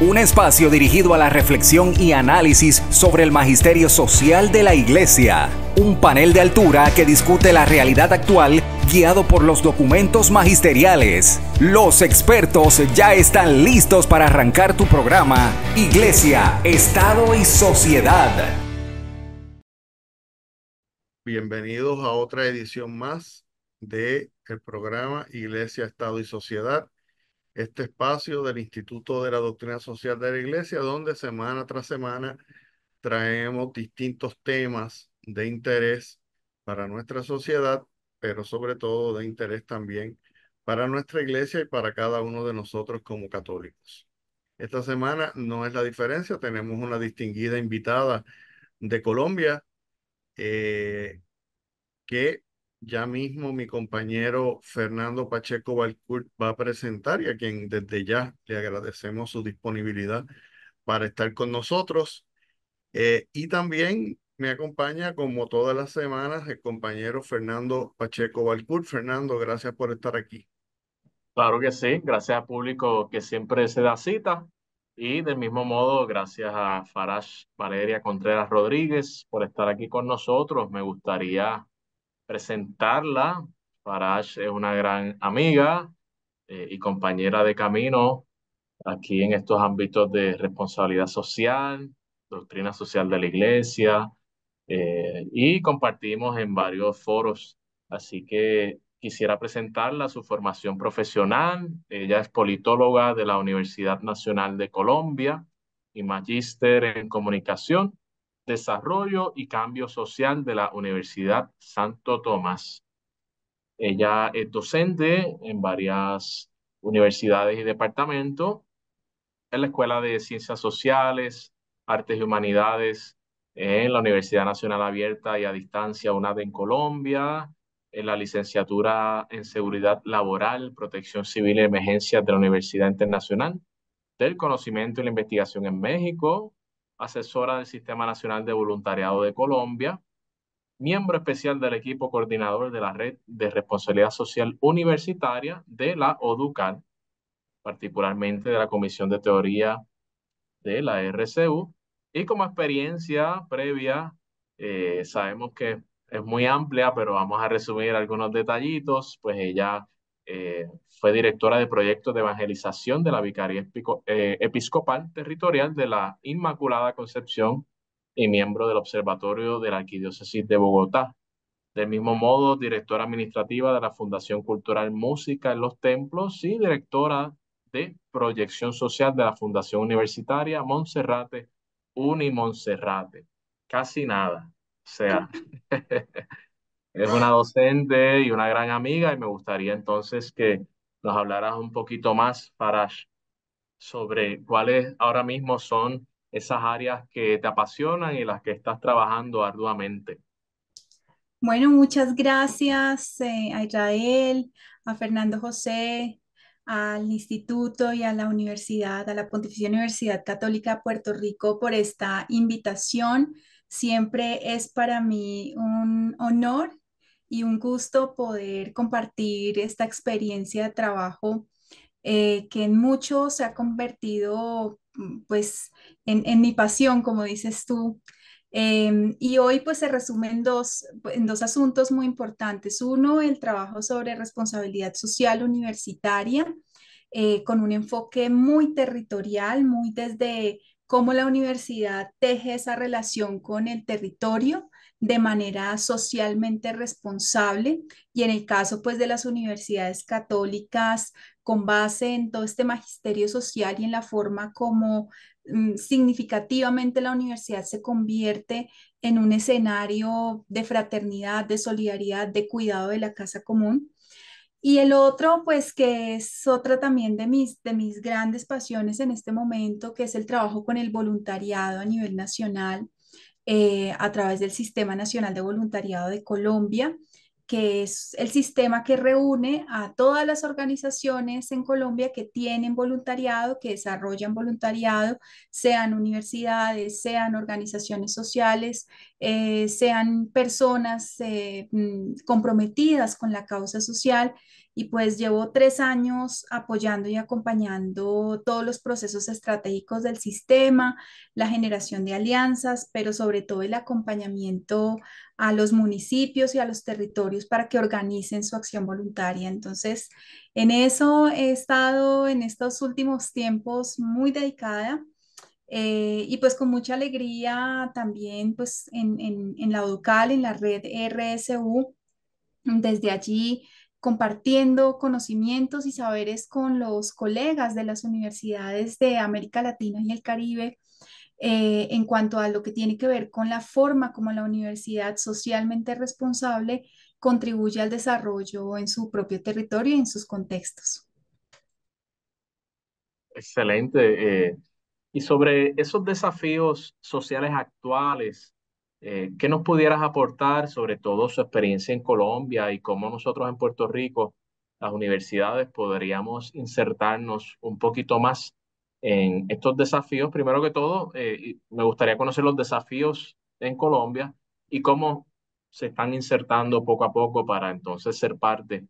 Un espacio dirigido a la reflexión y análisis sobre el magisterio social de la Iglesia. Un panel de altura que discute la realidad actual guiado por los documentos magisteriales. Los expertos ya están listos para arrancar tu programa Iglesia, Estado y Sociedad. Bienvenidos a otra edición más de el programa Iglesia, Estado y Sociedad este espacio del Instituto de la Doctrina Social de la Iglesia, donde semana tras semana traemos distintos temas de interés para nuestra sociedad, pero sobre todo de interés también para nuestra iglesia y para cada uno de nosotros como católicos. Esta semana no es la diferencia, tenemos una distinguida invitada de Colombia eh, que ya mismo mi compañero Fernando Pacheco Valcourt va a presentar y a quien desde ya le agradecemos su disponibilidad para estar con nosotros. Eh, y también me acompaña, como todas las semanas, el compañero Fernando Pacheco Valcourt. Fernando, gracias por estar aquí. Claro que sí, gracias al público que siempre se da cita. Y del mismo modo, gracias a Farash Valeria Contreras Rodríguez por estar aquí con nosotros. Me gustaría presentarla. para es una gran amiga eh, y compañera de camino aquí en estos ámbitos de responsabilidad social, doctrina social de la iglesia, eh, y compartimos en varios foros. Así que quisiera presentarla, su formación profesional. Ella es politóloga de la Universidad Nacional de Colombia y magíster en comunicación Desarrollo y Cambio Social de la Universidad Santo Tomás. Ella es docente en varias universidades y departamentos, en la Escuela de Ciencias Sociales, Artes y Humanidades, en la Universidad Nacional Abierta y a Distancia, UNAD en Colombia, en la licenciatura en Seguridad Laboral, Protección Civil y Emergencias de la Universidad Internacional del Conocimiento y la Investigación en México, asesora del Sistema Nacional de Voluntariado de Colombia, miembro especial del equipo coordinador de la Red de Responsabilidad Social Universitaria de la ODUCAL, particularmente de la Comisión de Teoría de la RCU, y como experiencia previa, eh, sabemos que es muy amplia, pero vamos a resumir algunos detallitos, pues ella eh, fue directora de proyectos de evangelización de la Vicaría eh, Episcopal Territorial de la Inmaculada Concepción y miembro del Observatorio de la Arquidiócesis de Bogotá. Del mismo modo, directora administrativa de la Fundación Cultural Música en los Templos y directora de Proyección Social de la Fundación Universitaria Monserrate, Uni Monserrate. Casi nada. O sea, Es una docente y una gran amiga y me gustaría entonces que nos hablaras un poquito más, para sobre cuáles ahora mismo son esas áreas que te apasionan y las que estás trabajando arduamente. Bueno, muchas gracias eh, a Israel, a Fernando José, al instituto y a la universidad, a la Pontificia Universidad Católica de Puerto Rico por esta invitación. Siempre es para mí un honor y un gusto poder compartir esta experiencia de trabajo eh, que en mucho se ha convertido mm, pues en, mi pasión, como dices tú. Em, y hoy pues se resume en dos, asuntos muy importantes. Uno, el trabajo sobre responsabilidad social universitaria, eh, con un enfoque muy territorial, muy desde cómo la universidad teje esa relación con el territorio de manera socialmente responsable y en el caso pues de las universidades católicas con base en todo este magisterio social y en la forma como mm, significativamente la universidad se convierte en un escenario de fraternidad, de solidaridad, de cuidado de la casa común. Y el otro, pues que es otra también de mis, de mis grandes pasiones en este momento, que es el trabajo con el voluntariado a nivel nacional eh, a través del Sistema Nacional de Voluntariado de Colombia, que es el sistema que reúne a todas las organizaciones en Colombia que tienen voluntariado, que desarrollan voluntariado, sean universidades, sean organizaciones sociales, eh, sean personas eh, mm, comprometidas con la causa social y pues llevo tres años apoyando y acompañando todos los procesos estratégicos del sistema, la generación de alianzas, pero sobre todo el acompañamiento a los municipios y a los territorios para que organicen su acción voluntaria. Entonces, en eso he estado en estos últimos tiempos muy dedicada. Eh, y pues con mucha alegría también pues en, la UDUCAL, en la red RSU, desde allí compartiendo conocimientos y saberes con los colegas de las universidades de América Latina y el Caribe eh, en cuanto a lo que tiene que ver con la forma como la universidad socialmente responsable contribuye al desarrollo en su propio territorio y en sus contextos. Excelente. Eh, y sobre esos desafíos sociales actuales eh, ¿Qué nos pudieras aportar sobre todo su experiencia en Colombia y cómo nosotros en Puerto Rico, las universidades, podríamos insertarnos un poquito más en estos desafíos? Primero que todo, eh, me gustaría conocer los desafíos en Colombia y cómo se están insertando poco a poco para entonces ser parte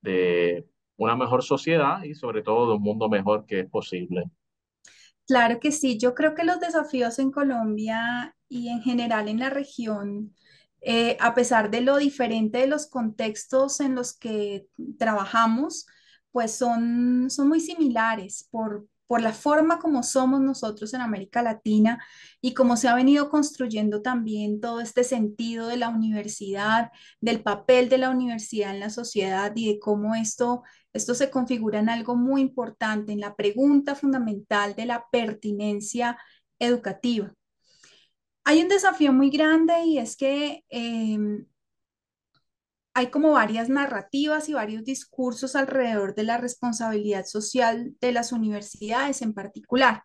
de una mejor sociedad y sobre todo de un mundo mejor que es posible Claro que sí, yo creo que los desafíos en Colombia y en general en la región, eh, a pesar de lo diferente de los contextos en los que trabajamos, pues son, son muy similares por, por la forma como somos nosotros en América Latina y cómo se ha venido construyendo también todo este sentido de la universidad, del papel de la universidad en la sociedad y de cómo esto esto se configura en algo muy importante, en la pregunta fundamental de la pertinencia educativa. Hay un desafío muy grande y es que em, hay como varias narrativas y varios discursos alrededor de la responsabilidad social de las universidades en particular.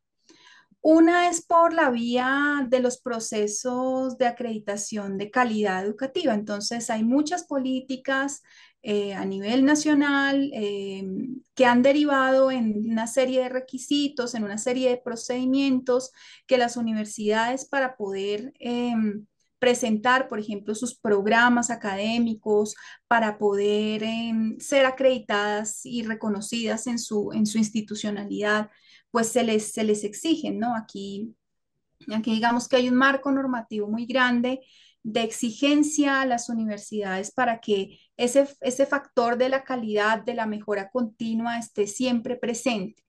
Una es por la vía de los procesos de acreditación de calidad educativa. Entonces, hay muchas políticas eh, a nivel nacional eh, que han derivado en una serie de requisitos, en una serie de procedimientos que las universidades para poder... Em, presentar, por ejemplo, sus programas académicos para poder em, ser acreditadas y reconocidas en su, institucionalidad, pues se les, se exigen, ¿no? Aquí, aquí digamos que hay un marco normativo muy grande de exigencia a las universidades para que ese, ese factor de la calidad, de la mejora continua esté siempre presente.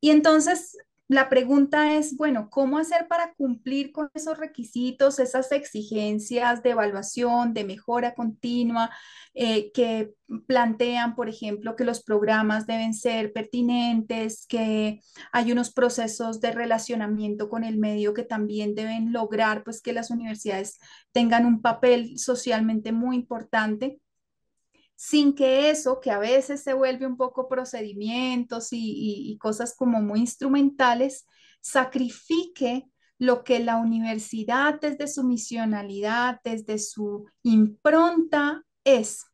Y entonces la pregunta es, bueno, ¿cómo hacer para cumplir con esos requisitos, esas exigencias de evaluación, de mejora continua, eh, que plantean, por ejemplo, que los programas deben ser pertinentes, que hay unos procesos de relacionamiento con el medio que también deben lograr, pues, que las universidades tengan un papel socialmente muy importante? sin que eso, que a veces se vuelve un poco procedimientos y, y cosas como muy instrumentales, sacrifique lo que la universidad desde su misionalidad, desde su impronta es.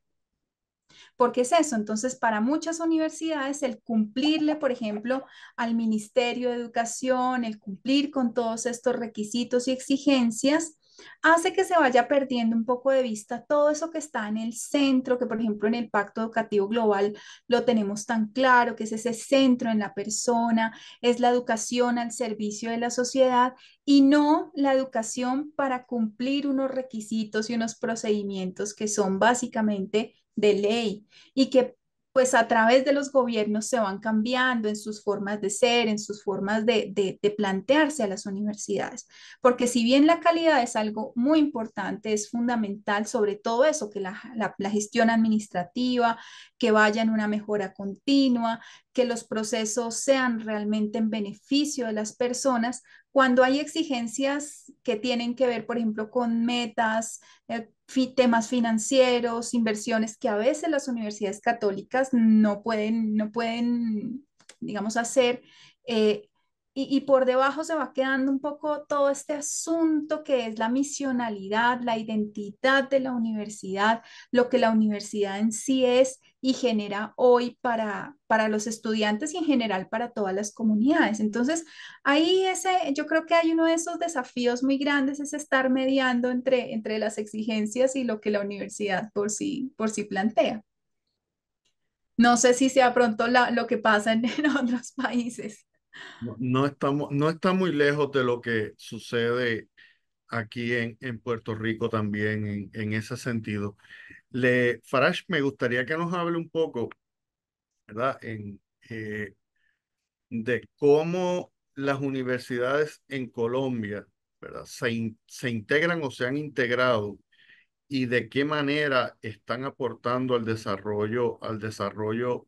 Porque es eso, entonces para muchas universidades el cumplirle, por ejemplo, al Ministerio de Educación, el cumplir con todos estos requisitos y exigencias, hace que se vaya perdiendo un poco de vista todo eso que está en el centro, que por ejemplo en el Pacto Educativo Global lo tenemos tan claro, que es ese centro en la persona, es la educación al servicio de la sociedad y no la educación para cumplir unos requisitos y unos procedimientos que son básicamente de ley y que pues a través de los gobiernos se van cambiando en sus formas de ser, en sus formas de, plantearse a las universidades. Porque si bien la calidad es algo muy importante, es fundamental sobre todo eso, que la, la gestión administrativa, que vaya en una mejora continua, que los procesos sean realmente en beneficio de las personas, cuando hay exigencias que tienen que ver, por ejemplo, con metas, eh, temas financieros, inversiones que a veces las universidades católicas no pueden, no pueden digamos, hacer. Eh, y, y, por debajo se va quedando un poco todo este asunto que es la misionalidad, la identidad de la universidad, lo que la universidad en sí es y genera hoy para, para los estudiantes y en general para todas las comunidades. Entonces, ahí ese, yo creo que hay uno de esos desafíos muy grandes, es estar mediando entre, entre las exigencias y lo que la universidad por sí, por sí plantea. No sé si sea pronto lo que pasa en, otros países. No, estamos, no está muy lejos de lo que sucede aquí en, en Puerto Rico también en ese sentido. Le, me gustaría que nos hable un poco, ¿verdad? Eh, de cómo las universidades en Colombia, ¿verdad? Se, integran o se han integrado y de qué manera están aportando al desarrollo, al desarrollo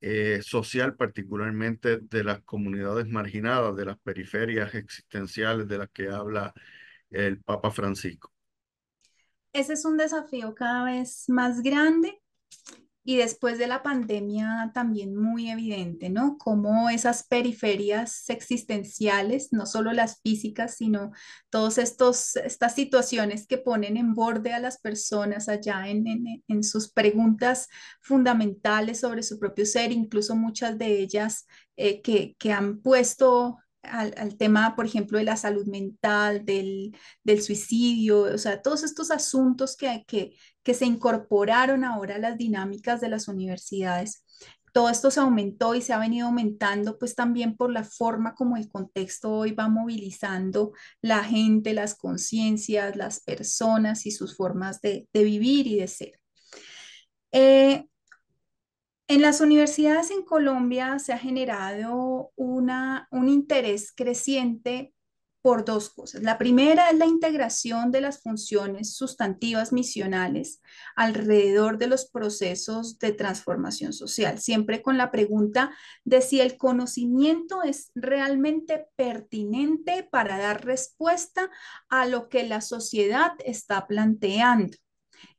eh, social, particularmente de las comunidades marginadas, de las periferias existenciales de las que habla el Papa Francisco ese es un desafío cada vez más grande y después de la pandemia también muy evidente, ¿no? como esas periferias existenciales, no solo las físicas, sino todas estas situaciones que ponen en borde a las personas allá en, sus preguntas fundamentales sobre su propio ser, incluso muchas de ellas eh, que, que han puesto al, tema, por ejemplo, de la salud mental, del, del suicidio, o sea, todos estos asuntos que, que, que, se incorporaron ahora a las dinámicas de las universidades. Todo esto se aumentó y se ha venido aumentando, pues también por la forma como el contexto hoy va movilizando la gente, las conciencias, las personas y sus formas de, de vivir y de ser. Eh, en las universidades en Colombia se ha generado un interés creciente por dos cosas. La primera es la integración de las funciones sustantivas misionales alrededor de los procesos de transformación social, siempre con la pregunta de si el conocimiento es realmente pertinente para dar respuesta a lo que la sociedad está planteando.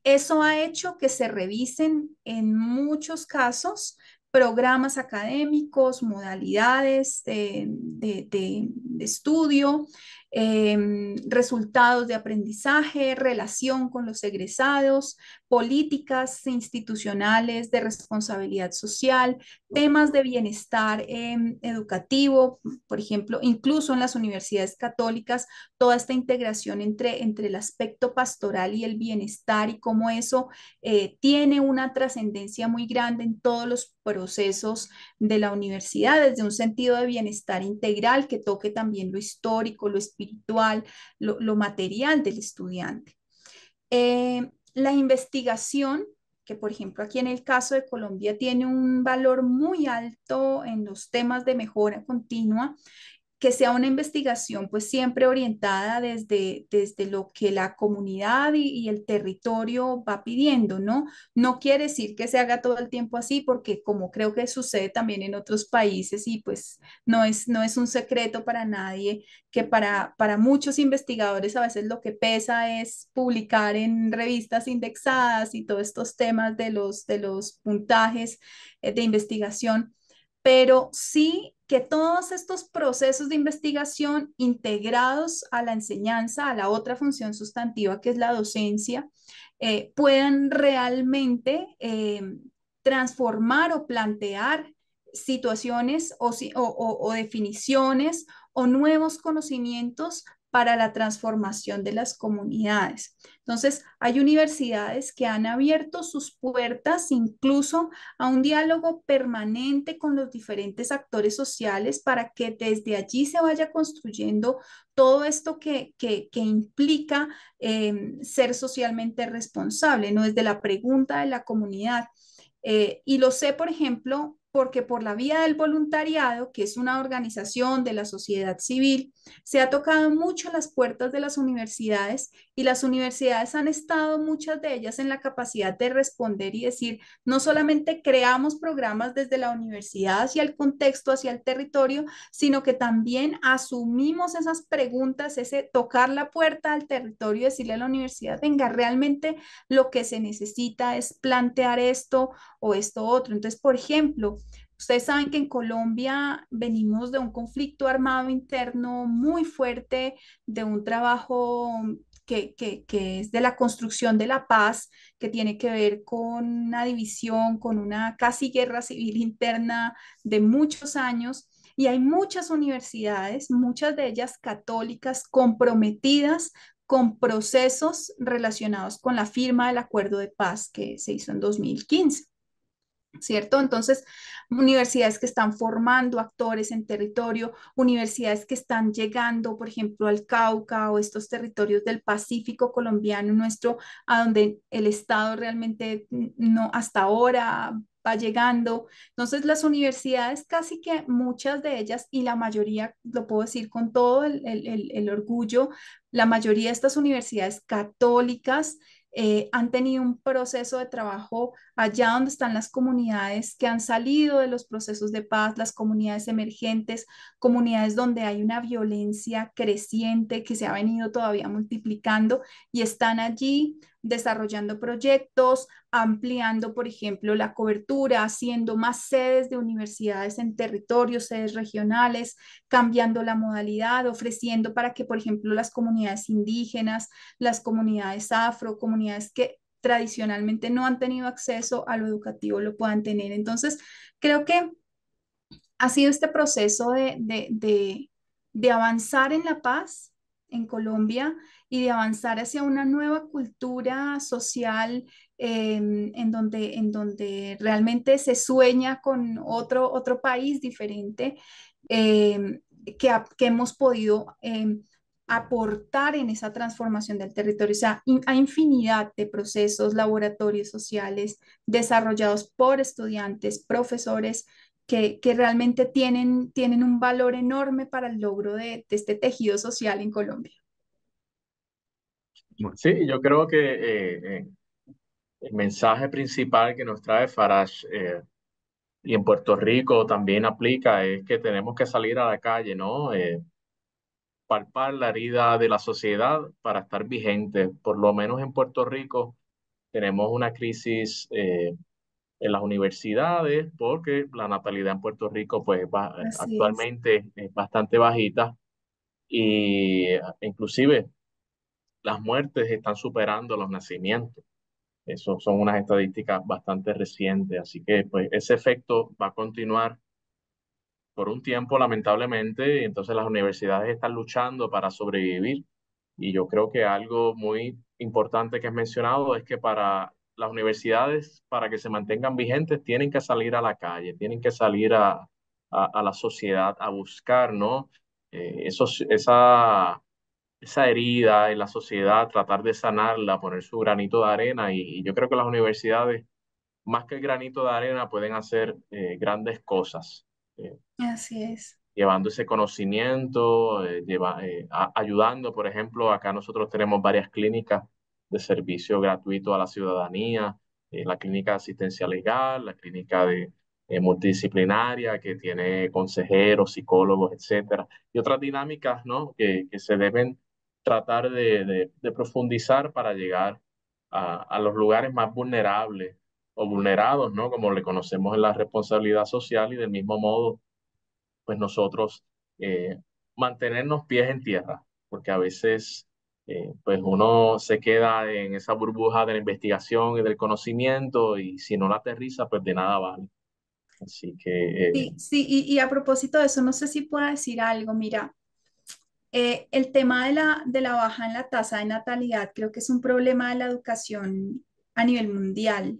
Eso ha hecho que se revisen en muchos casos programas académicos, modalidades de, estudio, em, resultados de aprendizaje, relación con los egresados, políticas institucionales de responsabilidad social, temas de bienestar em, educativo, por ejemplo, incluso en las universidades católicas, toda esta integración entre, entre el aspecto pastoral y el bienestar y cómo eso eh, tiene una trascendencia muy grande en todos los procesos de la universidad, desde un sentido de bienestar integral que toque también lo histórico, lo espiritual, lo, material del estudiante. Eh, la investigación, que por ejemplo aquí en el caso de Colombia tiene un valor muy alto en los temas de mejora continua, que sea una investigación pues siempre orientada desde, desde lo que la comunidad y, el territorio va pidiendo, ¿no? No quiere decir que se haga todo el tiempo así porque como creo que sucede también en otros países y pues no es, no es un secreto para nadie que para, para muchos investigadores a veces lo que pesa es publicar en revistas indexadas y todos estos temas de los, de los puntajes eh, de investigación pero sí que todos estos procesos de investigación integrados a la enseñanza, a la otra función sustantiva que es la docencia, eh, puedan realmente em, transformar o plantear situaciones o, o definiciones o nuevos conocimientos para la transformación de las comunidades. Entonces, hay universidades que han abierto sus puertas incluso a un diálogo permanente con los diferentes actores sociales para que desde allí se vaya construyendo todo esto que, implica eh, ser socialmente responsable, ¿no? Desde la pregunta de la comunidad. Eh, y lo sé, por ejemplo, porque por la vía del voluntariado, que es una organización de la sociedad civil, se ha tocado mucho las puertas de las universidades y las universidades han estado muchas de ellas en la capacidad de responder y decir, no solamente creamos programas desde la universidad hacia el contexto, hacia el territorio, sino que también asumimos esas preguntas, ese tocar la puerta al territorio y decirle a la universidad, venga, realmente lo que se necesita es plantear esto o esto otro. Entonces, por ejemplo, Ustedes saben que en Colombia venimos de un conflicto armado interno muy fuerte, de un trabajo que, es de la construcción de la paz, que tiene que ver con una división, con una casi guerra civil interna de muchos años. Y hay muchas universidades, muchas de ellas católicas, comprometidas con procesos relacionados con la firma del acuerdo de paz que se hizo en 2015. ¿cierto? Entonces, universidades que están formando actores en territorio, universidades que están llegando, por ejemplo, al Cauca o estos territorios del Pacífico colombiano nuestro, a donde el Estado realmente no hasta ahora va llegando. Entonces, las universidades, casi que muchas de ellas, y la mayoría, lo puedo decir con todo el, el orgullo, la mayoría de estas universidades católicas eh, han tenido un proceso de trabajo allá donde están las comunidades que han salido de los procesos de paz, las comunidades emergentes, comunidades donde hay una violencia creciente que se ha venido todavía multiplicando y están allí desarrollando proyectos, ampliando, por ejemplo, la cobertura, haciendo más sedes de universidades en territorios, sedes regionales, cambiando la modalidad, ofreciendo para que, por ejemplo, las comunidades indígenas, las comunidades afro, comunidades que tradicionalmente no han tenido acceso a lo educativo lo puedan tener. Entonces, creo que ha sido este proceso de, avanzar en la paz en Colombia y de avanzar hacia una nueva cultura social em, en, donde, en donde realmente se sueña con otro, otro país diferente em, que, hemos podido em, aportar en esa transformación del territorio. O sea, hay infinidad de procesos, laboratorios sociales desarrollados por estudiantes, profesores, que, realmente tienen, tienen un valor enorme para el logro de, de este tejido social en Colombia. Sí, yo creo que eh, eh, el mensaje principal que nos trae Farage eh, y en Puerto Rico también aplica es que tenemos que salir a la calle, ¿no? palpar la herida de la sociedad para estar vigentes. Por lo menos en Puerto Rico tenemos una crisis en las universidades porque la natalidad en Puerto Rico pues actualmente es. es bastante bajita y inclusive las muertes están superando los nacimientos. Eso son unas estadísticas bastante recientes, así que pues ese efecto va a continuar por un tiempo, lamentablemente, y entonces las universidades están luchando para sobrevivir. Y yo creo que algo muy importante que has mencionado es que para las universidades, para que se mantengan vigentes, tienen que salir a la calle, tienen que salir a, la sociedad a buscar, ¿no? Eh, esa, esa herida en la sociedad, tratar de sanarla, poner su granito de arena y, yo creo que las universidades, más que el granito de arena, pueden hacer eh, grandes cosas. Eh, Así es. Llevando ese conocimiento, eh, ayudando, por ejemplo, acá nosotros tenemos varias clínicas de servicio gratuito a la ciudadanía, la clínica de asistencia legal, la clínica de, multidisciplinaria que tiene consejeros, psicólogos, etcétera, y otras dinámicas ¿no? que se deben tratar de, profundizar para llegar a, los lugares más vulnerables o vulnerados, ¿no? Como le conocemos en la responsabilidad social y del mismo modo, pues nosotros eh, mantenernos pies en tierra, porque a veces eh, pues uno se queda en esa burbuja de la investigación y del conocimiento y si no la aterriza, pues de nada vale. Así que... Eh, sí, y, a propósito de eso, no sé si pueda decir algo, mira, eh, el tema de la, baja en la tasa de natalidad creo que es un problema de la educación a nivel mundial.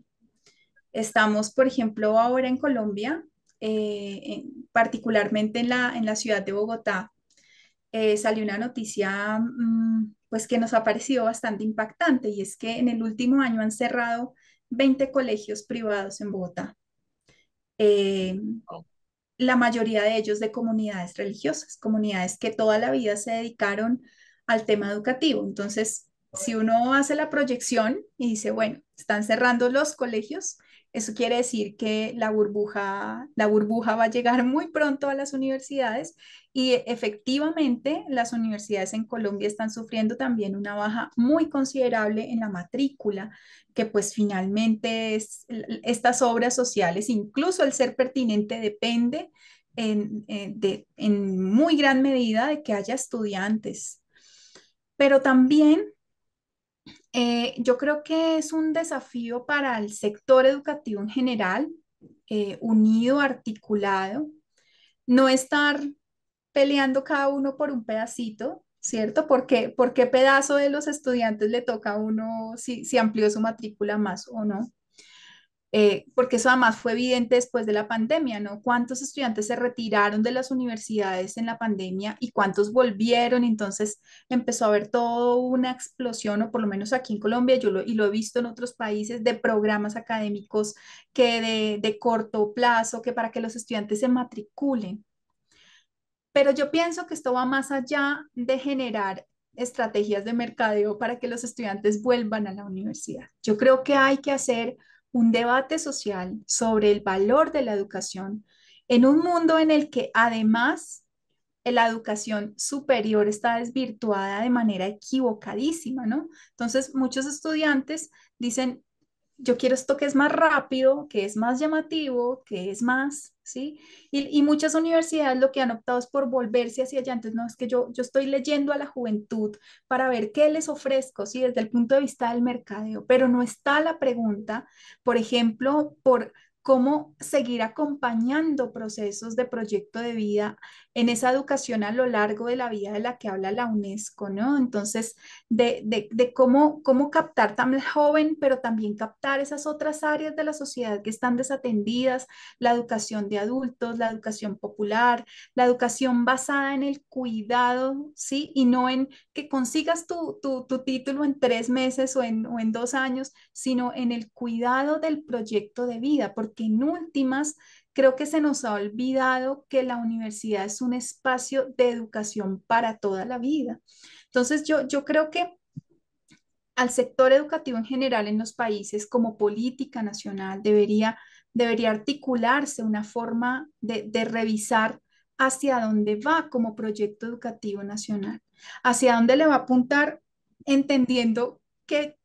Estamos, por ejemplo, ahora en Colombia, eh, particularmente en la, ciudad de Bogotá, eh, salió una noticia mm, pues que nos ha parecido bastante impactante y es que en el último año han cerrado 20 colegios privados en Bogotá. Eh, la mayoría de ellos de comunidades religiosas, comunidades que toda la vida se dedicaron al tema educativo. Entonces, si uno hace la proyección y dice, bueno, están cerrando los colegios, eso quiere decir que la burbuja, la burbuja va a llegar muy pronto a las universidades y efectivamente las universidades en Colombia están sufriendo también una baja muy considerable en la matrícula, que pues finalmente estas obras sociales, incluso el ser pertinente, depende en muy gran medida de que haya estudiantes. Pero también eh, yo creo que es un desafío para el sector educativo en general, eh, unido, articulado, no estar peleando cada uno por un pedacito, ¿cierto? Porque, ¿Por qué pedazo de los estudiantes le toca a uno si, si amplió su matrícula más o no? Eh, porque eso además fue evidente después de la pandemia, ¿no? ¿Cuántos estudiantes se retiraron de las universidades en la pandemia y cuántos volvieron? Entonces empezó a haber toda una explosión, o por lo menos aquí en Colombia, yo y lo he visto en otros países, de programas académicos que de, de corto plazo, que para que los estudiantes se matriculen. Pero yo pienso que esto va más allá de generar estrategias de mercadeo para que los estudiantes vuelvan a la universidad. Yo creo que hay que hacer un debate social sobre el valor de la educación en un mundo en el que además la educación superior está desvirtuada de manera equivocadísima, ¿no? Entonces, muchos estudiantes dicen, yo quiero esto que es más rápido, que es más llamativo, que es más, ¿sí? Y, muchas universidades lo que han optado es por volverse hacia allá. antes no, es que yo, yo estoy leyendo a la juventud para ver qué les ofrezco, ¿sí? Desde el punto de vista del mercadeo, pero no está la pregunta, por ejemplo, por cómo seguir acompañando procesos de proyecto de vida en esa educación a lo largo de la vida de la que habla la UNESCO, ¿no? Entonces, de, cómo, cómo captar tan joven, pero también captar esas otras áreas de la sociedad que están desatendidas, la educación de adultos, la educación popular, la educación basada en el cuidado, ¿sí? Y no en que consigas tu, título en tres meses o en, o en dos años, sino en el cuidado del proyecto de vida, porque en últimas, Creo que se nos ha olvidado que la universidad es un espacio de educación para toda la vida. Entonces, yo, yo creo que al sector educativo en general en los países como política nacional debería, debería articularse una forma de, de revisar hacia dónde va como proyecto educativo nacional, hacia dónde le va a apuntar entendiendo que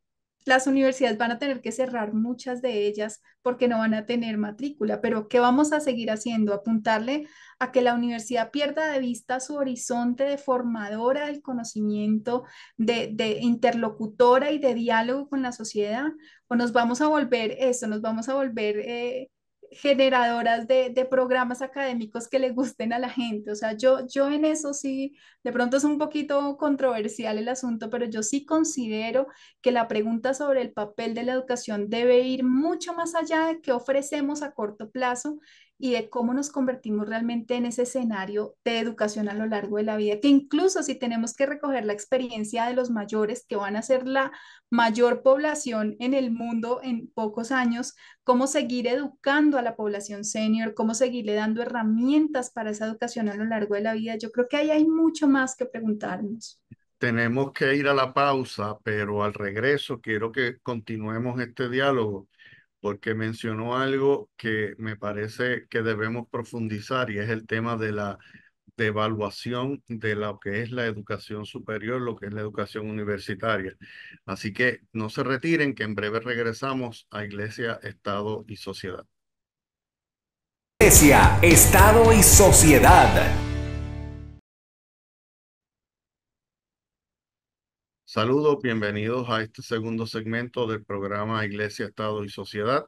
las universidades van a tener que cerrar muchas de ellas porque no van a tener matrícula, pero ¿qué vamos a seguir haciendo? Apuntarle a que la universidad pierda de vista su horizonte de formadora del conocimiento, de, interlocutora y de diálogo con la sociedad, o nos vamos a volver eso, nos vamos a volver eh, generadoras de, programas académicos que le gusten a la gente. O sea, yo, yo en eso sí, de pronto es un poquito controversial el asunto, pero yo sí considero que la pregunta sobre el papel de la educación debe ir mucho más allá de qué ofrecemos a corto plazo y de cómo nos convertimos realmente en ese escenario de educación a lo largo de la vida, que incluso si tenemos que recoger la experiencia de los mayores, que van a ser la mayor población en el mundo en pocos años, cómo seguir educando a la población senior, cómo seguirle dando herramientas para esa educación a lo largo de la vida, yo creo que ahí hay mucho más que preguntarnos. Tenemos que ir a la pausa, pero al regreso quiero que continuemos este diálogo porque mencionó algo que me parece que debemos profundizar y es el tema de la devaluación de lo que es la educación superior, lo que es la educación universitaria. Así que no se retiren, que en breve regresamos a Iglesia, Estado y Sociedad. Iglesia, Estado y Sociedad. Saludos, bienvenidos a este segundo segmento del programa Iglesia, Estado y Sociedad.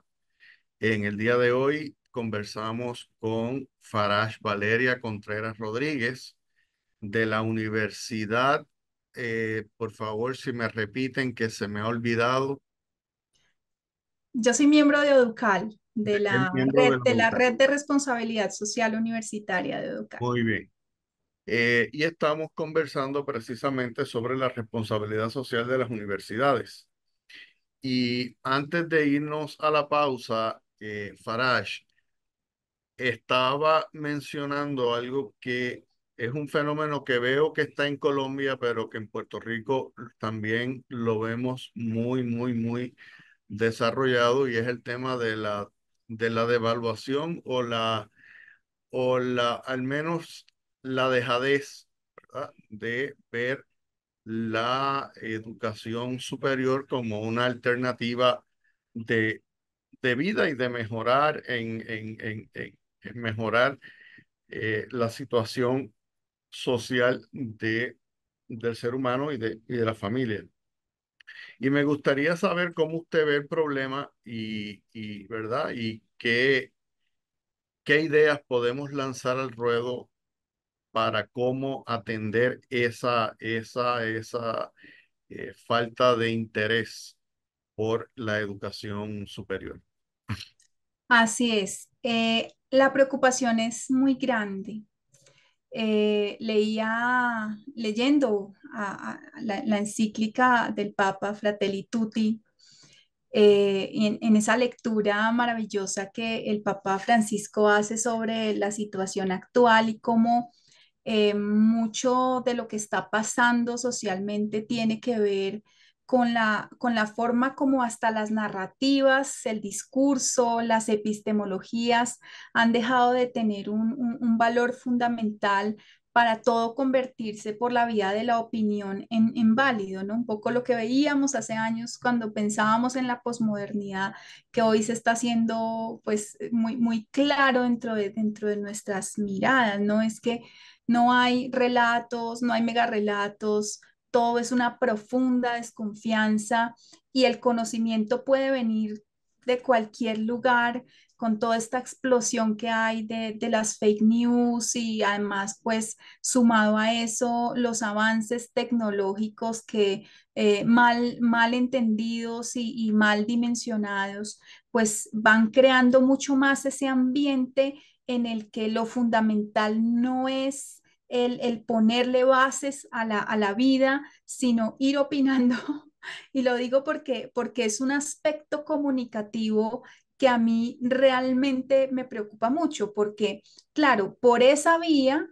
En el día de hoy conversamos con Faraj Valeria Contreras Rodríguez de la Universidad. Eh, por favor, si me repiten que se me ha olvidado. Yo soy miembro de Educal, de la, de la red de responsabilidad social universitaria de Educal. Muy bien. Eh, y estamos conversando precisamente sobre la responsabilidad social de las universidades. Y antes de irnos a la pausa, eh, Farage estaba mencionando algo que es un fenómeno que veo que está en Colombia, pero que en Puerto Rico también lo vemos muy, muy, muy desarrollado y es el tema de la, de la devaluación o la, o la, al menos la dejadez de ver la educación superior como una alternativa de, vida y de mejorar en, en, en, mejorar eh, la situación social de, del ser humano y de, la familia. Y me gustaría saber cómo usted ve el problema y, y ¿verdad? Y qué, qué ideas podemos lanzar al ruedo para cómo atender esa, esa, esa eh, falta de interés por la educación superior. Así es. Eh, la preocupación es muy grande. Eh, leía, leyendo a, la, encíclica del Papa Fratelli Tutti, en, esa lectura maravillosa que el Papa Francisco hace sobre la situación actual y cómo eh, mucho de lo que está pasando socialmente tiene que ver con la, con la forma como hasta las narrativas, el discurso, las epistemologías han dejado de tener un, valor fundamental para todo convertirse por la vía de la opinión en, válido, ¿no? Un poco lo que veíamos hace años cuando pensábamos en la posmodernidad, que hoy se está haciendo pues muy, muy claro dentro de, dentro de nuestras miradas, ¿no? Es que no hay relatos, no hay mega todo es una profunda desconfianza y el conocimiento puede venir de cualquier lugar con toda esta explosión que hay de, las fake news y además pues sumado a eso los avances tecnológicos que eh, mal, mal entendidos y, y mal dimensionados pues van creando mucho más ese ambiente en el que lo fundamental no es el, ponerle bases a la, vida, sino ir opinando. Y lo digo porque, porque es un aspecto comunicativo que a mí realmente me preocupa mucho, porque, claro, por esa vía,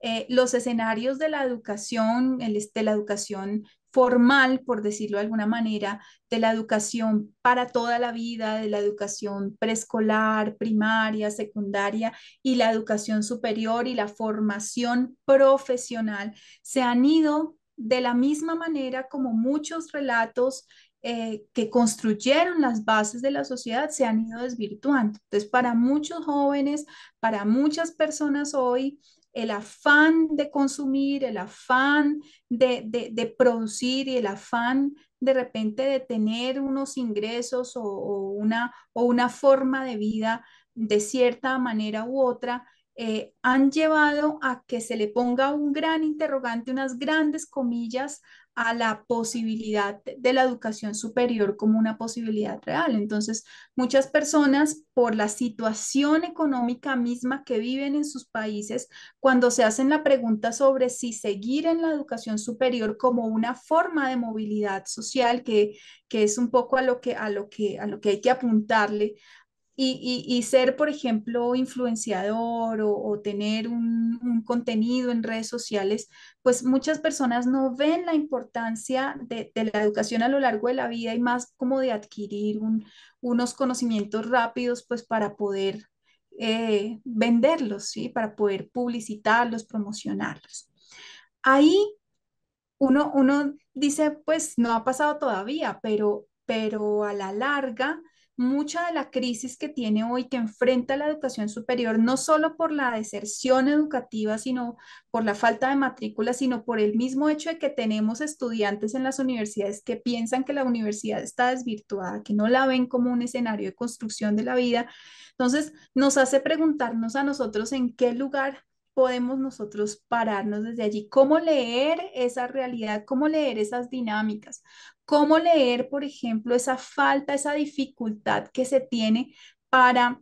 eh, los escenarios de la educación, el, de la educación formal, por decirlo de alguna manera, de la educación para toda la vida, de la educación preescolar, primaria, secundaria y la educación superior y la formación profesional se han ido de la misma manera como muchos relatos eh, que construyeron las bases de la sociedad se han ido desvirtuando. Entonces, para muchos jóvenes, para muchas personas hoy, el afán de consumir, el afán de, producir y el afán de repente de tener unos ingresos o, una, o una forma de vida de cierta manera u otra, eh, han llevado a que se le ponga un gran interrogante, unas grandes comillas a la posibilidad de la educación superior como una posibilidad real. Entonces, muchas personas, por la situación económica misma que viven en sus países, cuando se hacen la pregunta sobre si seguir en la educación superior como una forma de movilidad social, que, que es un poco a lo que, a, lo que, a lo que hay que apuntarle y, ser, por ejemplo, influenciador o, tener un, contenido en redes sociales, pues muchas personas no ven la importancia de, la educación a lo largo de la vida y más como de adquirir unos conocimientos rápidos, pues para poder eh, venderlos, ¿sí? para poder publicitarlos, promocionarlos. Ahí uno, dice, pues no ha pasado todavía, pero a la larga mucha de la crisis que tiene hoy, que enfrenta la educación superior, no solo por la deserción educativa, sino por la falta de matrícula, sino por el mismo hecho de que tenemos estudiantes en las universidades que piensan que la universidad está desvirtuada, que no la ven como un escenario de construcción de la vida. Entonces, nos hace preguntarnos a nosotros en qué lugar podemos nosotros pararnos desde allí, cómo leer esa realidad, cómo leer esas dinámicas, cómo leer, por ejemplo, esa falta, esa dificultad que se tiene para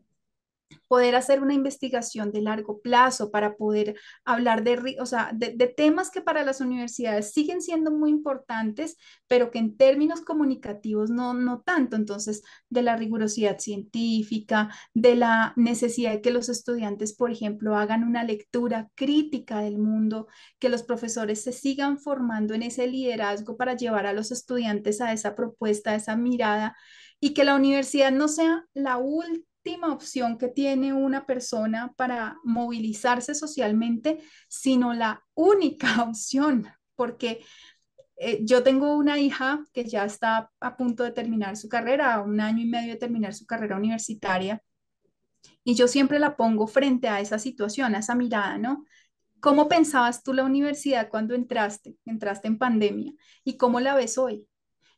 poder hacer una investigación de largo plazo, para poder hablar de, o de, temas que para las universidades siguen siendo muy importantes, pero que en términos comunicativos no, no tanto. Entonces, de la rigurosidad científica, de la necesidad de que los estudiantes, por ejemplo, hagan una lectura crítica del mundo, que los profesores se sigan formando en ese liderazgo para llevar a los estudiantes a esa propuesta, a esa mirada y que la universidad no sea la última opción que tiene una persona para movilizarse socialmente, sino la única opción, porque eh, yo tengo una hija que ya está a punto de terminar su carrera, un año y medio de terminar su carrera universitaria, y yo siempre la pongo frente a esa situación, a esa mirada, ¿no? ¿Cómo pensabas tú la universidad cuando entraste? Entraste en pandemia. ¿Y cómo la ves hoy?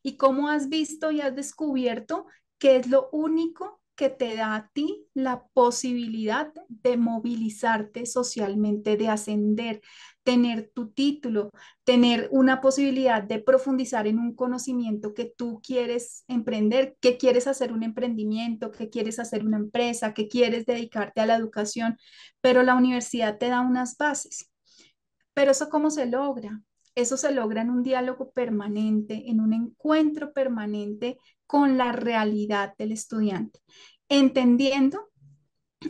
¿Y cómo has visto y has descubierto que es lo único que te da a ti la posibilidad de movilizarte socialmente, de ascender, tener tu título, tener una posibilidad de profundizar en un conocimiento que tú quieres emprender, que quieres hacer un emprendimiento, que quieres hacer una empresa, que quieres dedicarte a la educación, pero la universidad te da unas bases. Pero eso cómo se logra? Eso se logra en un diálogo permanente, en un encuentro permanente con la realidad del estudiante entendiendo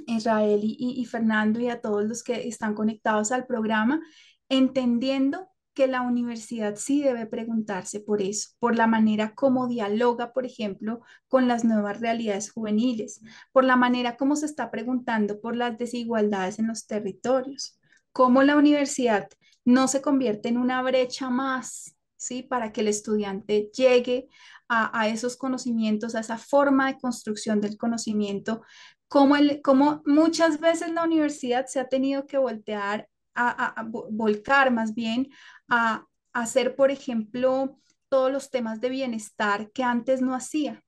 Israel y, Fernando y a todos los que están conectados al programa, entendiendo que la universidad sí debe preguntarse por eso, por la manera como dialoga, por ejemplo, con las nuevas realidades juveniles, por la manera como se está preguntando por las desigualdades en los territorios, cómo la universidad no se convierte en una brecha más, ¿sí? Para que el estudiante llegue a, esos conocimientos, a esa forma de construcción del conocimiento, como, muchas veces la universidad se ha tenido que voltear, a volcar más bien, a hacer, por ejemplo, todos los temas de bienestar que antes no hacía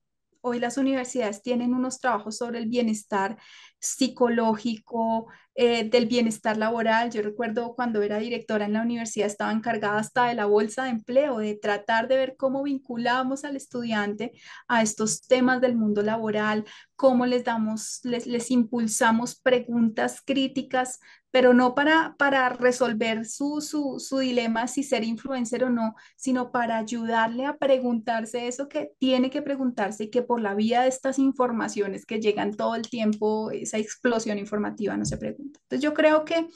hoy las universidades tienen unos trabajos sobre el bienestar psicológico, eh, del bienestar laboral. Yo recuerdo cuando era directora en la universidad estaba encargada hasta de la bolsa de empleo, de tratar de ver cómo vinculamos al estudiante a estos temas del mundo laboral, cómo les damos, les, les impulsamos preguntas críticas pero no para, para resolver su, su dilema si ser influencer o no, sino para ayudarle a preguntarse eso que tiene que preguntarse y que por la vía de estas informaciones que llegan todo el tiempo, esa explosión informativa no se pregunta. Entonces yo creo que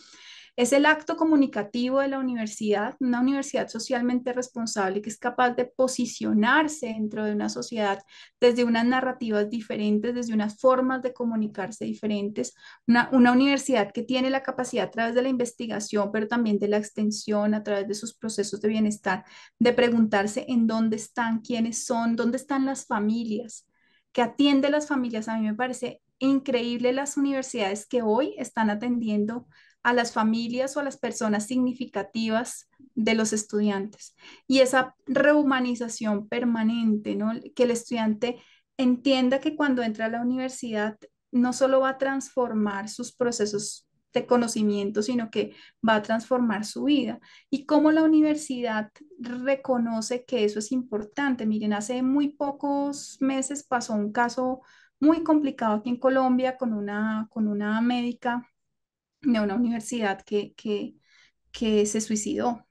es el acto comunicativo de la universidad, una universidad socialmente responsable que es capaz de posicionarse dentro de una sociedad desde unas narrativas diferentes, desde unas formas de comunicarse diferentes, una, universidad que tiene la capacidad a través de la investigación, pero también de la extensión, a través de sus procesos de bienestar, de preguntarse en dónde están, quiénes son, dónde están las familias que atiende las familias. A mí me parece increíble las universidades que hoy están atendiendo a las familias o a las personas significativas de los estudiantes. Y esa rehumanización permanente, que el estudiante entienda que cuando entra a la universidad no solo va a transformar sus procesos de conocimiento, sino que va a transformar su vida. Y cómo la universidad reconoce que eso es importante. Miren, hace muy pocos meses pasó un caso muy complicado aquí en Colombia con una, con una médica de una universidad que, que, que se suicidó.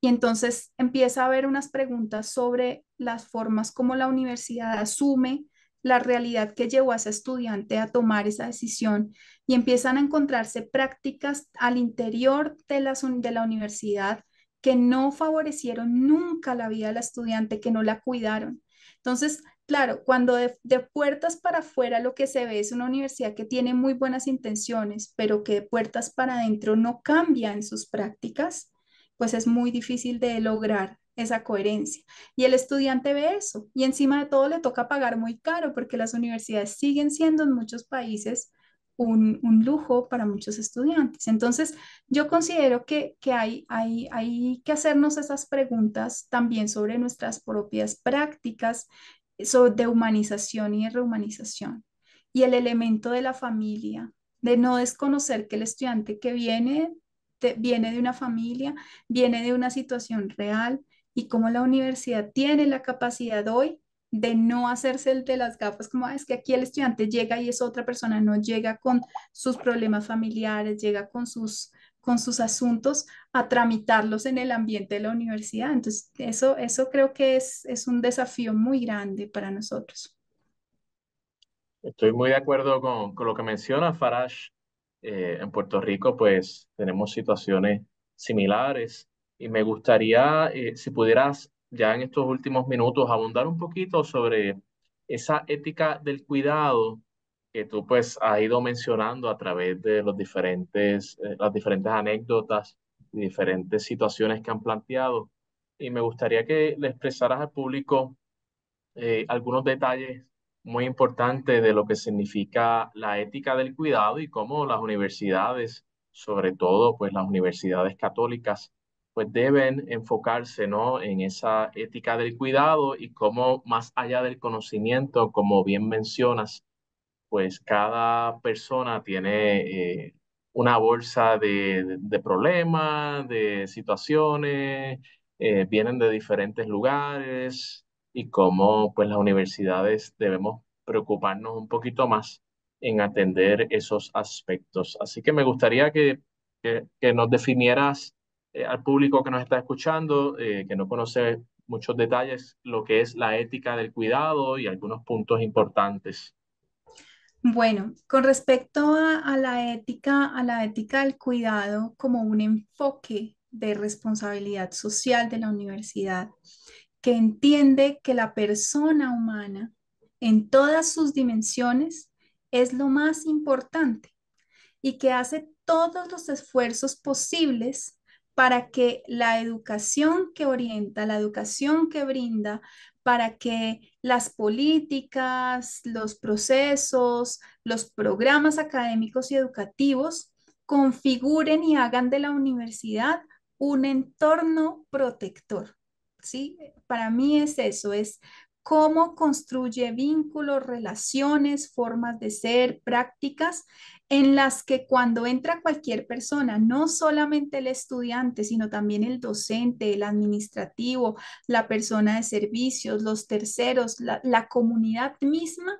Y entonces empieza a haber unas preguntas sobre las formas como la universidad asume la realidad que llevó a ese estudiante a tomar esa decisión y empiezan a encontrarse prácticas al interior de la, de la universidad que no favorecieron nunca la vida del estudiante, que no la cuidaron. Entonces, claro, cuando de, puertas para afuera lo que se ve es una universidad que tiene muy buenas intenciones, pero que de puertas para adentro no cambia en sus prácticas, pues es muy difícil de lograr esa coherencia. Y el estudiante ve eso y encima de todo le toca pagar muy caro porque las universidades siguen siendo en muchos países un, lujo para muchos estudiantes. Entonces, yo considero que, hay, hay, hay que hacernos esas preguntas también sobre nuestras propias prácticas de humanización y de rehumanización. Y el elemento de la familia, de no desconocer que el estudiante que viene viene de una familia, viene de una situación real y cómo la universidad tiene la capacidad hoy de no hacerse el de las gafas, como ah, es que aquí el estudiante llega y es otra persona, no llega con sus problemas familiares, llega con sus con sus asuntos a tramitarlos en el ambiente de la universidad. Entonces, eso, eso creo que es, es un desafío muy grande para nosotros. Estoy muy de acuerdo con, lo que menciona Farash. Eh, en Puerto Rico, pues tenemos situaciones similares y me gustaría, eh, si pudieras ya en estos últimos minutos, abundar un poquito sobre esa ética del cuidado que tú pues has ido mencionando a través de los diferentes, eh, las diferentes anécdotas y diferentes situaciones que han planteado. Y me gustaría que le expresaras al público eh, algunos detalles muy importantes de lo que significa la ética del cuidado y cómo las universidades, sobre todo pues las universidades católicas, pues deben enfocarse en esa ética del cuidado y cómo más allá del conocimiento, como bien mencionas, pues cada persona tiene eh, una bolsa de, problemas, de situaciones, eh, vienen de diferentes lugares y como pues las universidades debemos preocuparnos un poquito más en atender esos aspectos. Así que me gustaría que, que, nos definieras eh, al público que nos está escuchando, que no conoce muchos detalles, lo que es la ética del cuidado y algunos puntos importantes bueno, con respecto a, la ética, a la ética del cuidado como un enfoque de responsabilidad social de la universidad, que entiende que la persona humana en todas sus dimensiones es lo más importante y que hace todos los esfuerzos posibles para que la educación que orienta, la educación que brinda, para que las políticas, los procesos, los programas académicos y educativos configuren y hagan de la universidad un entorno protector. ¿sí? Para mí es eso, es cómo construye vínculos, relaciones, formas de ser, prácticas en las que cuando entra cualquier persona, no solamente el estudiante, sino también el docente, el administrativo, la persona de servicios, los terceros, la, comunidad misma,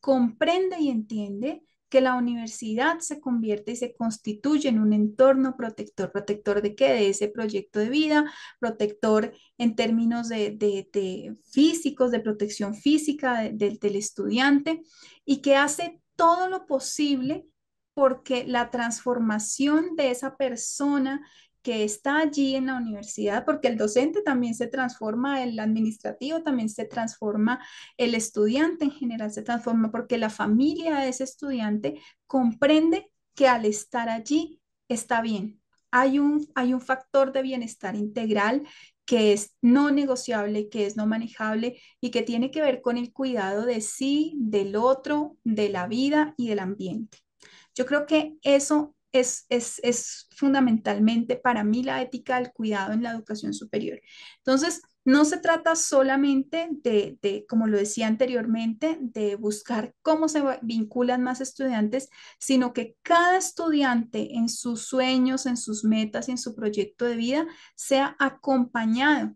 comprende y entiende que la universidad se convierte y se constituye en un entorno protector. ¿Protector de qué? De ese proyecto de vida, protector en términos de, físicos, de protección física del estudiante y que hace todo lo posible porque la transformación de esa persona que está allí en la universidad, porque el docente también se transforma, el administrativo también se transforma, el estudiante en general se transforma, porque la familia de ese estudiante comprende que al estar allí está bien. Hay un, hay un factor de bienestar integral que es no negociable, que es no manejable y que tiene que ver con el cuidado de sí, del otro, de la vida y del ambiente. Yo creo que eso es, fundamentalmente para mí la ética del cuidado en la educación superior. Entonces, no se trata solamente de, de, como lo decía anteriormente, de buscar cómo se vinculan más estudiantes, sino que cada estudiante en sus sueños, en sus metas y en su proyecto de vida sea acompañado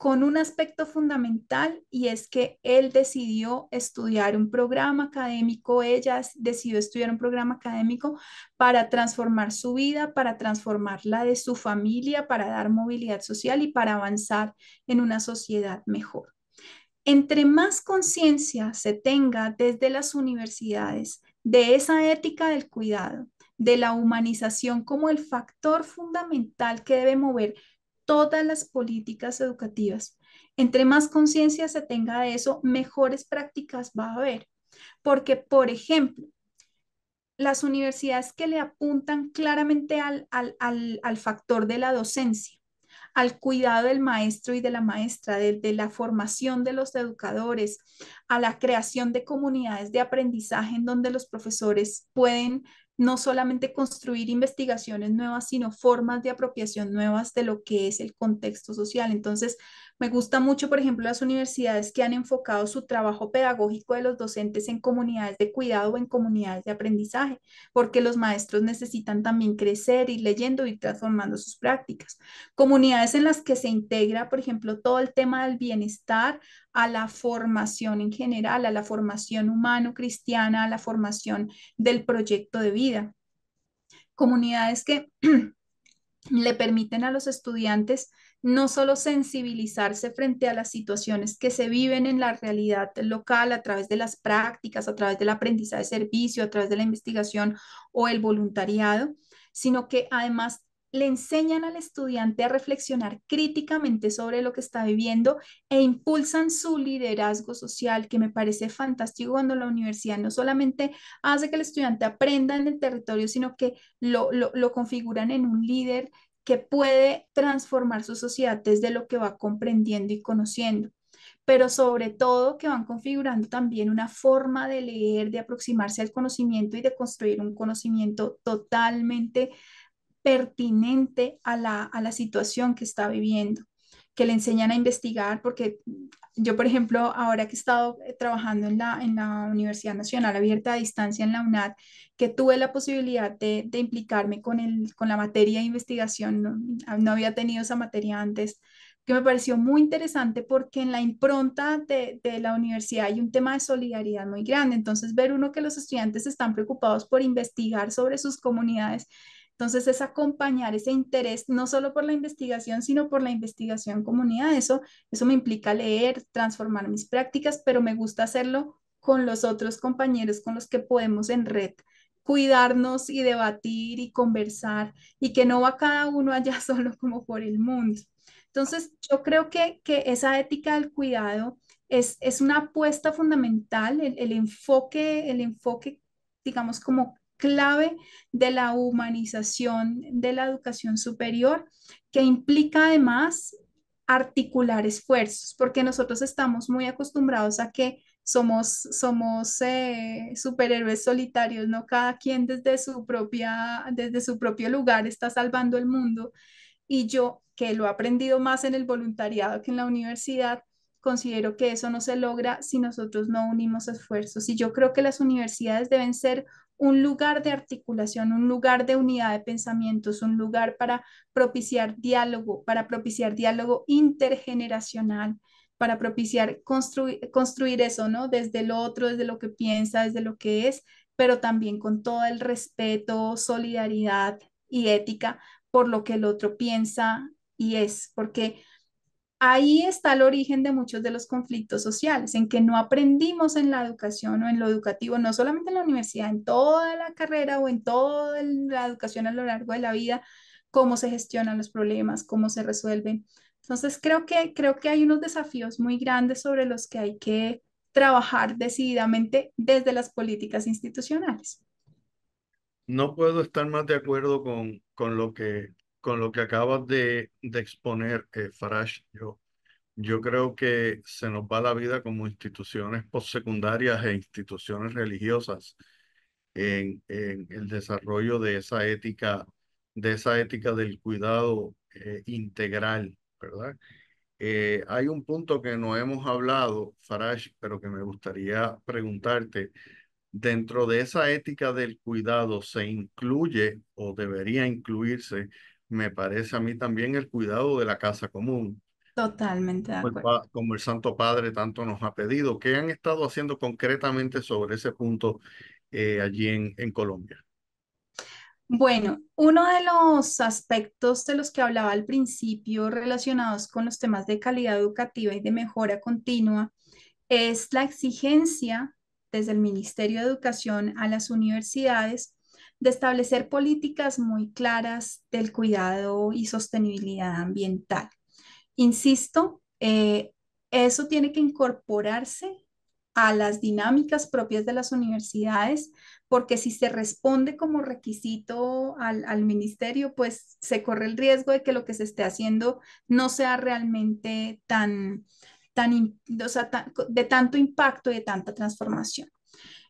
con un aspecto fundamental y es que él decidió estudiar un programa académico, ella decidió estudiar un programa académico para transformar su vida, para transformar la de su familia, para dar movilidad social y para avanzar en una sociedad mejor. Entre más conciencia se tenga desde las universidades de esa ética del cuidado, de la humanización como el factor fundamental que debe mover todas las políticas educativas. Entre más conciencia se tenga de eso, mejores prácticas va a haber. Porque, por ejemplo, las universidades que le apuntan claramente al, factor de la docencia, al cuidado del maestro y de la maestra, de, de, la formación de los educadores, a la creación de comunidades de aprendizaje en donde los profesores pueden no solamente construir investigaciones nuevas, sino formas de apropiación nuevas de lo que es el contexto social. Entonces, me gusta mucho, por ejemplo, las universidades que han enfocado su trabajo pedagógico de los docentes en comunidades de cuidado o en comunidades de aprendizaje, porque los maestros necesitan también crecer, y leyendo, y transformando sus prácticas. Comunidades en las que se integra, por ejemplo, todo el tema del bienestar a la formación en general, a la formación humano-cristiana, a la formación del proyecto de vida. Comunidades que le permiten a los estudiantes no solo sensibilizarse frente a las situaciones que se viven en la realidad local a través de las prácticas, a través del aprendizaje de servicio, a través de la investigación o el voluntariado, sino que además le enseñan al estudiante a reflexionar críticamente sobre lo que está viviendo e impulsan su liderazgo social, que me parece fantástico cuando la universidad no solamente hace que el estudiante aprenda en el territorio, sino que lo, lo, lo configuran en un líder que puede transformar su sociedad desde lo que va comprendiendo y conociendo, pero sobre todo que van configurando también una forma de leer, de aproximarse al conocimiento y de construir un conocimiento totalmente pertinente a la, a la situación que está viviendo que le enseñan a investigar, porque yo, por ejemplo, ahora que he estado eh, trabajando en la, en la Universidad Nacional Abierta a Distancia, en la UNAD, que tuve la posibilidad de, implicarme con, el, con la materia de investigación, ah, no, había tenido esa materia antes, que me pareció muy interesante porque en la impronta de, de, la universidad hay un tema de solidaridad muy grande. Entonces, ver uno que los estudiantes están preocupados por investigar sobre sus comunidades entonces es acompañar ese interés no solo por la investigación, sino por la investigación comunidad. Eso, eso me implica leer, transformar mis prácticas, pero me gusta hacerlo con los otros compañeros con los que podemos en red cuidarnos y debatir y conversar y que no va cada uno allá solo como por el mundo. Entonces, yo creo que, que esa ética del cuidado es, es una apuesta fundamental, el, el, enfoque, el enfoque, digamos, como clave de la humanización de la educación superior, que implica además articular esfuerzos, porque nosotros estamos muy acostumbrados a que somos, somos eh, superhéroes solitarios, ¿no? Cada quien desde su, propia, desde su propio lugar está salvando el mundo. Y yo, que lo he aprendido más en el voluntariado que en la universidad, considero que eso no se logra si nosotros no unimos esfuerzos. Y yo creo que las universidades deben ser un lugar de articulación, un lugar de unidad de pensamientos, un lugar para propiciar diálogo, para propiciar diálogo intergeneracional, para propiciar construir eso, ¿no? Desde lo otro, desde lo que piensa, desde lo que es, pero también con todo el respeto, solidaridad y ética por lo que el otro piensa y es, porque ahí está el origen de muchos de los conflictos sociales, en que no aprendimos en la educación o en lo educativo, no solamente en la universidad, en toda la carrera o en toda la educación a lo largo de la vida, cómo se gestionan los problemas, cómo se resuelven. Entonces, creo que, creo que hay unos desafíos muy grandes sobre los que hay que trabajar decididamente desde las políticas institucionales. No puedo estar más de acuerdo con, con lo que con lo que acabas de, exponer, eh, Farage yo, creo que se nos va la vida como instituciones postsecundarias e instituciones religiosas en, el desarrollo de esa ética, de esa ética del cuidado eh, integral, ¿verdad? Eh, hay un punto que no hemos hablado, Farage pero que me gustaría preguntarte. Dentro de esa ética del cuidado se incluye o debería incluirse me parece a mí también el cuidado de la casa común. Totalmente de acuerdo. Como el Santo Padre tanto nos ha pedido. ¿Qué han estado haciendo concretamente sobre ese punto eh, allí en Colombia? Bueno, uno de los aspectos de los que hablaba al principio relacionados con los temas de calidad educativa y de mejora continua es la exigencia desde el Ministerio de Educación a las universidades de establecer políticas muy claras del cuidado y sostenibilidad ambiental. Insisto, eh, eso tiene que incorporarse a las dinámicas propias de las universidades, porque si se responde como requisito al, ministerio, pues se corre el riesgo de que lo que se esté haciendo no sea realmente tan, tan, o de tanto impacto y de tanta transformación.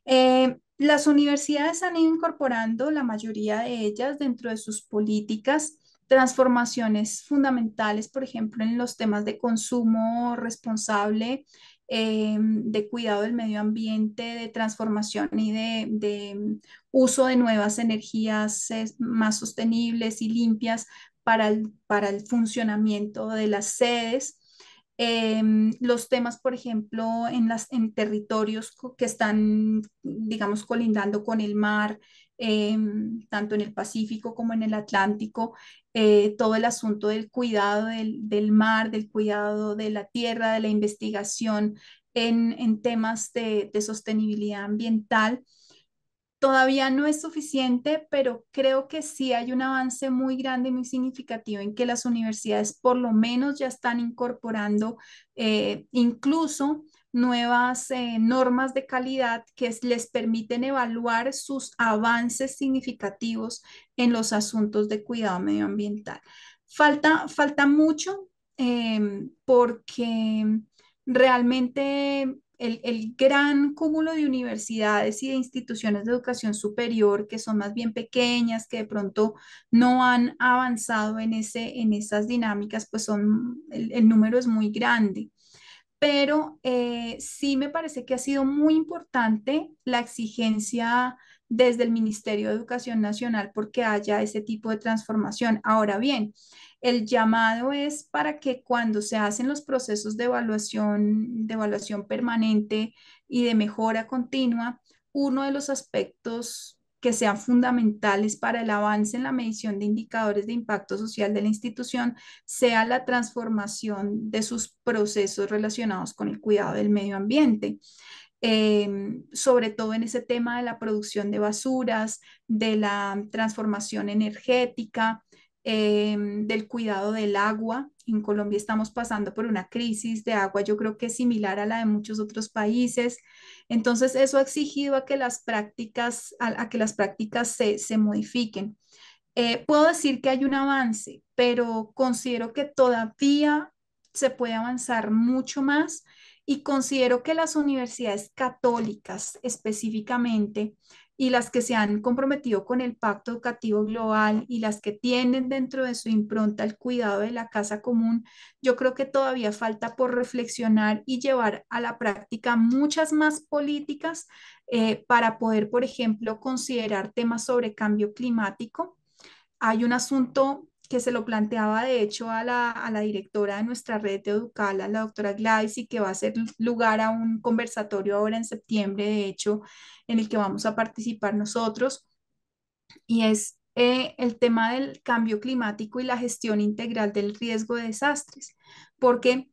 Eh, las universidades han ido incorporando, la mayoría de ellas, dentro de sus políticas, transformaciones fundamentales, por ejemplo, en los temas de consumo responsable, em, de cuidado del medio ambiente, de transformación y de, em, uso de nuevas energías más sostenibles y limpias para el funcionamiento de las sedes. Em, los temas, por ejemplo, en, las, en territorios que están, digamos, colindando con el mar, em, tanto en el Pacífico como en el Atlántico, eh, todo el asunto del cuidado del, mar, del cuidado de la tierra, de la investigación en, temas de sostenibilidad ambiental. Todavía no es suficiente, pero creo que sí hay un avance muy grande y muy significativo en que las universidades por lo menos ya están incorporando eh, incluso nuevas eh, normas de calidad que les permiten evaluar sus avances significativos en los asuntos de cuidado medioambiental. Falta, falta mucho em, porque realmente el, gran cúmulo de universidades y de instituciones de educación superior que son más bien pequeñas, que de pronto no han avanzado en, esas dinámicas, pues son, el, número es muy grande. Pero eh, sí me parece que ha sido muy importante la exigencia desde el Ministerio de Educación Nacional porque haya ese tipo de transformación. Ahora bien, el llamado es para que cuando se hacen los procesos de evaluación, de evaluación permanente y de mejora continua, uno de los aspectos que sean fundamentales para el avance en la medición de indicadores de impacto social de la institución sea la transformación de sus procesos relacionados con el cuidado del medio ambiente. Em, sobre todo en ese tema de la producción de basuras, de la transformación energética, Em, del cuidado del agua. En Colombia estamos pasando por una crisis de agua, yo creo que es similar a la de muchos otros países. Entonces, eso ha exigido a que las prácticas, que las prácticas se, modifiquen. Eh, puedo decir que hay un avance, pero considero que todavía se puede avanzar mucho más y considero que las universidades católicas específicamente y las que se han comprometido con el Pacto Educativo Global y las que tienen dentro de su impronta el cuidado de la casa común, yo creo que todavía falta por reflexionar y llevar a la práctica muchas más políticas eh, para poder, por ejemplo, considerar temas sobre cambio climático. Hay un asunto que se lo planteaba de hecho a la, directora de nuestra red de a la doctora Gladys, y que va a ser lugar a un conversatorio ahora en septiembre, de hecho, en el que vamos a participar nosotros, y es eh, el tema del cambio climático y la gestión integral del riesgo de desastres, porque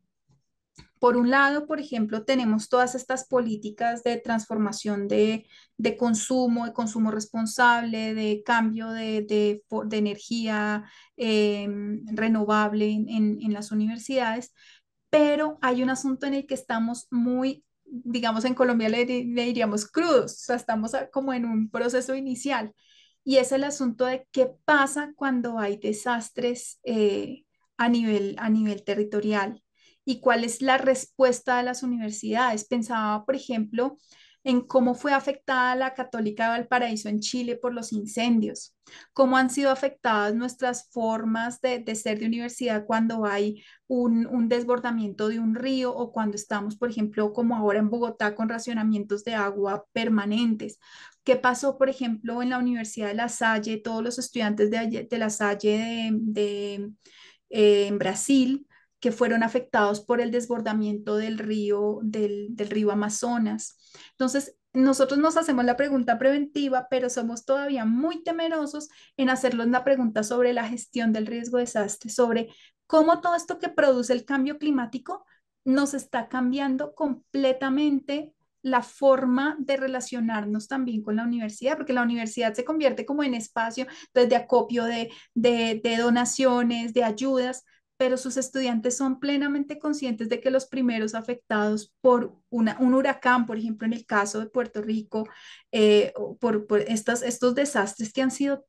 por un lado, por ejemplo, tenemos todas estas políticas de transformación de, de consumo, de consumo responsable, de cambio de, de, energía em, renovable en, en las universidades, pero hay un asunto en el que estamos muy digamos, en Colombia le, diríamos crudos, o sea, estamos como en un proceso inicial. Y es el asunto de qué pasa cuando hay desastres eh, a, nivel, a nivel territorial y cuál es la respuesta de las universidades. Pensaba, por ejemplo, en cómo fue afectada la Católica de Valparaíso en Chile por los incendios, cómo han sido afectadas nuestras formas de, ser de universidad cuando hay un, desbordamiento de un río o cuando estamos, por ejemplo, como ahora en Bogotá con racionamientos de agua permanentes. ¿Qué pasó, por ejemplo, en la Universidad de La Salle? Todos los estudiantes de, de La Salle de, eh, en Brasil que fueron afectados por el desbordamiento del río, del, río Amazonas. Entonces, nosotros nos hacemos la pregunta preventiva, pero somos todavía muy temerosos en hacernos una pregunta sobre la gestión del riesgo de desastre, sobre cómo todo esto que produce el cambio climático nos está cambiando completamente la forma de relacionarnos también con la universidad, porque la universidad se convierte como en espacio pues, de acopio de donaciones, de ayudas, pero sus estudiantes son plenamente conscientes de que los primeros afectados por un huracán, por ejemplo, en el caso de Puerto Rico, eh, por, estos desastres que han sido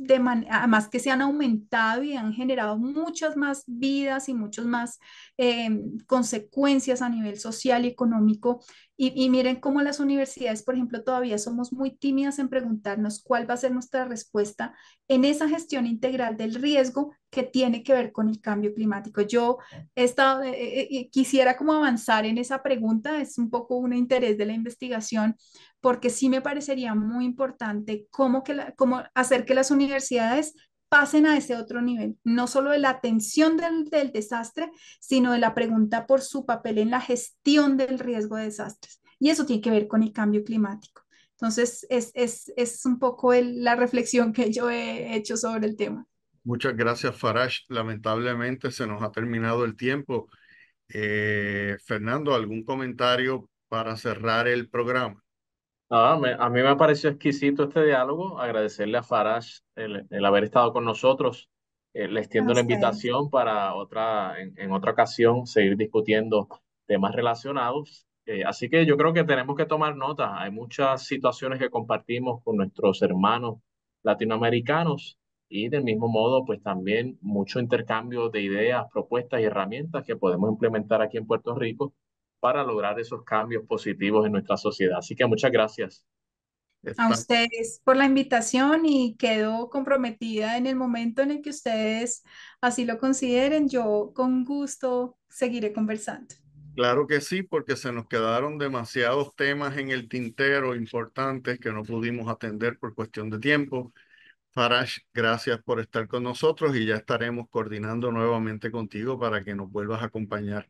de además que se han aumentado y han generado muchas más vidas y muchas más eh, consecuencias a nivel social y económico, y, miren cómo las universidades, por ejemplo, todavía somos muy tímidas en preguntarnos cuál va a ser nuestra respuesta en esa gestión integral del riesgo que tiene que ver con el cambio climático. Yo he estado, eh, eh, eh, quisiera como avanzar en esa pregunta, es un poco un interés de la investigación, porque sí me parecería muy importante cómo, que cómo hacer que las universidades pasen a ese otro nivel, no solo de la atención del, desastre, sino de la pregunta por su papel en la gestión del riesgo de desastres. Y eso tiene que ver con el cambio climático. Entonces, es, es, es un poco la reflexión que yo he hecho sobre el tema. Muchas gracias, Farash. Lamentablemente se nos ha terminado el tiempo. Eh, Fernando, ¿algún comentario para cerrar el programa? a mí me pareció exquisito este diálogo. Agradecerle a Farage el, haber estado con nosotros. Eh, le extiendo la invitación para otra, en, otra ocasión, seguir discutiendo temas relacionados. Eh, así que yo creo que tenemos que tomar nota. Hay muchas situaciones que compartimos con nuestros hermanos latinoamericanos y del mismo modo, pues también mucho intercambio de ideas, propuestas y herramientas que podemos implementar aquí en Puerto Rico para lograr esos cambios positivos en nuestra sociedad. Así que muchas gracias. A ustedes por la invitación y quedo comprometida en el momento en el que ustedes así lo consideren. Yo con gusto seguiré conversando. Claro que sí, porque se nos quedaron demasiados temas en el tintero importantes que no pudimos atender por cuestión de tiempo. Farash, gracias por estar con nosotros y ya estaremos coordinando nuevamente contigo para que nos vuelvas a acompañar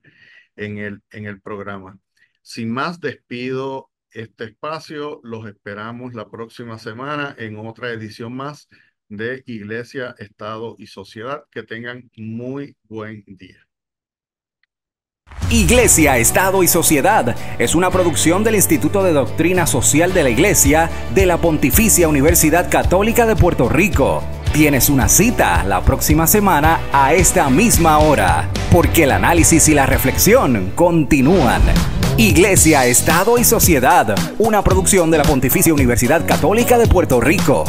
en el, en el programa. Sin más, despido este espacio. Los esperamos la próxima semana en otra edición más de Iglesia, Estado y Sociedad. Que tengan muy buen día. Iglesia, Estado y Sociedad es una producción del Instituto de Doctrina Social de la Iglesia de la Pontificia Universidad Católica de Puerto Rico. Tienes una cita la próxima semana a esta misma hora, porque el análisis y la reflexión continúan. Iglesia, Estado y Sociedad, una producción de la Pontificia Universidad Católica de Puerto Rico.